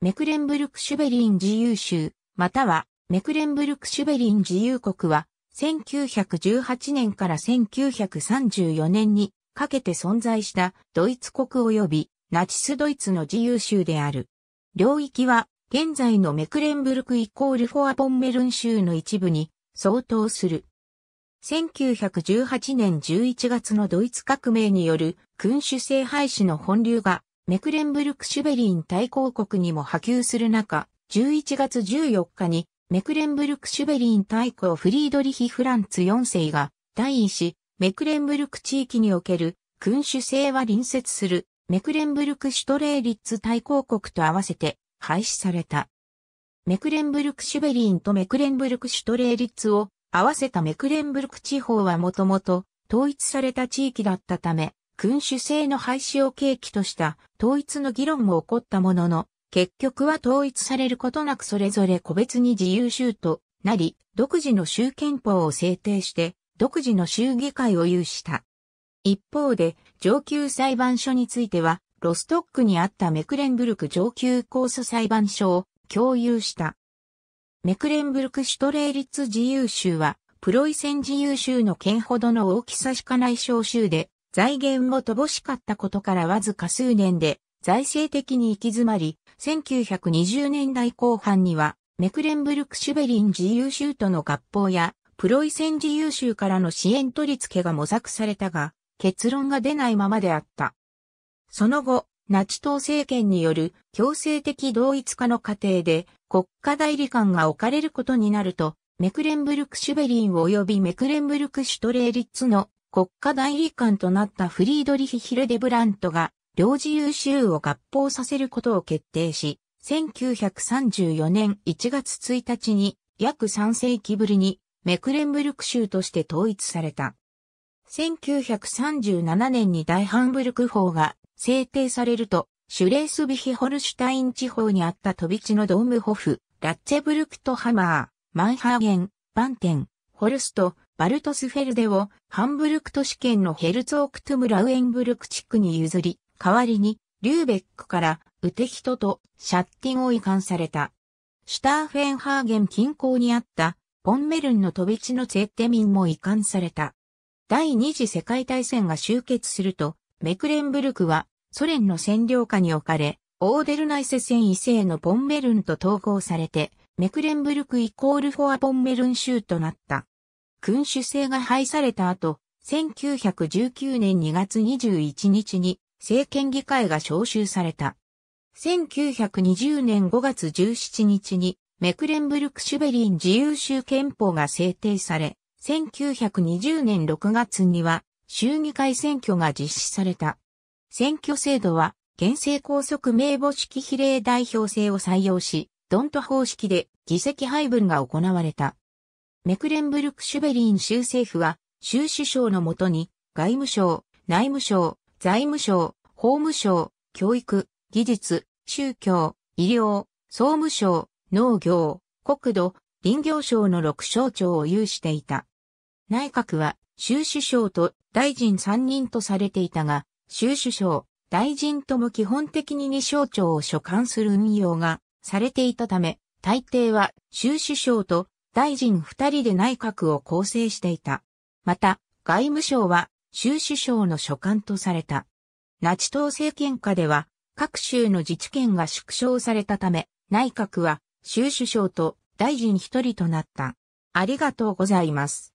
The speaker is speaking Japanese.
メクレンブルク・シュベリン自由州、またはメクレンブルク・シュベリン自由国は、1918年から1934年にかけて存在したドイツ国及びナチスドイツの自由州である。領域は現在のメクレンブルクイコールフォアボンメルン州の一部に相当する。1918年11月のドイツ革命による君主制廃止の本流がメクレンブルク・シュベリン大公国にも波及する中、11月14日にメクレンブルク・シュベリン大公フリードリヒ・フランツ4世が第位し、メクレンブルク地域における君主制は隣接するメクレンブルク・シュトレーリッツ大公国と合わせて廃止された。メクレンブルク・シュベリンとメクレンブルク・シュトレーリッツを合わせたメクレンブルク地方はもともと統一された地域だったため、君主制の廃止を契機とした統一の議論も起こったものの、結局は統一されることなくそれぞれ個別に自由州となり、独自の州憲法を制定して、独自の州議会を有した。一方で、上級裁判所については、ロストックにあったメクレンブルク上級控訴裁判所を共有した。メクレンブルクシュトレー立自由州は、プロイセン自由州の県ほどの大きさしかない小州で、財源も乏しかったことからわずか数年で財政的に行き詰まり、1920年代後半にはメクレンブルク・シュベリン自由州との合法やプロイセン自由州からの支援取り付けが模索されたが、結論が出ないままであった。その後、ナチ党政権による強制的同一化の過程で国家代理官が置かれることになると、メクレンブルク・シュベリン及びメクレンブルク・シュトレーリッツの国家代理官となったフリードリヒ・ヒルデブラントが、領事優秀を合法させることを決定し、1934年1月1日に約3世紀ぶりにメクレンブルク州として統一された。1937年に大ハンブルク法が制定されると、シュレースビヒホルシュタイン地方にあった飛び地のドームホフ、ラッツェブルクトハマー、マンハーゲン、バンテン、ホルスト、バルトスフェルデをハンブルク都市圏のヘルツォークトゥムラウエンブルク地区に譲り、代わりにリューベックからウテヒトとシャッティンを移管された。シュターフェンハーゲン近郊にあったポンメルンの飛び地のツェッテミンも移管された。第二次世界大戦が終結すると、メクレンブルクはソ連の占領下に置かれ、オーデルナイセ戦異性のポンメルンと統合されて、メクレンブルクイコールフォアポンメルン州となった。君主制が廃された後、1919年2月21日に政権議会が召集された。1920年5月17日にメクレンブルク・シュベリン自由州憲法が制定され、1920年6月には衆議会選挙が実施された。選挙制度は現政高速名簿式比例代表制を採用し、ドント方式で議席配分が行われた。メクレンブルク・シュベリン州政府は、州首相のもとに、外務省、内務省、財務省、法務省、教育、技術、宗教、医療、総務省、農業、国土、林業省の6省庁を有していた。内閣は、州首相と大臣3人とされていたが、州首相、大臣とも基本的に2省庁を所管する運用がされていたため、大抵は州首相と大臣二人で内閣を構成していた。また、外務省は、州首相の所管とされた。ナチ党政権下では、各州の自治権が縮小されたため、内閣は、州首相と大臣一人となった。ありがとうございます。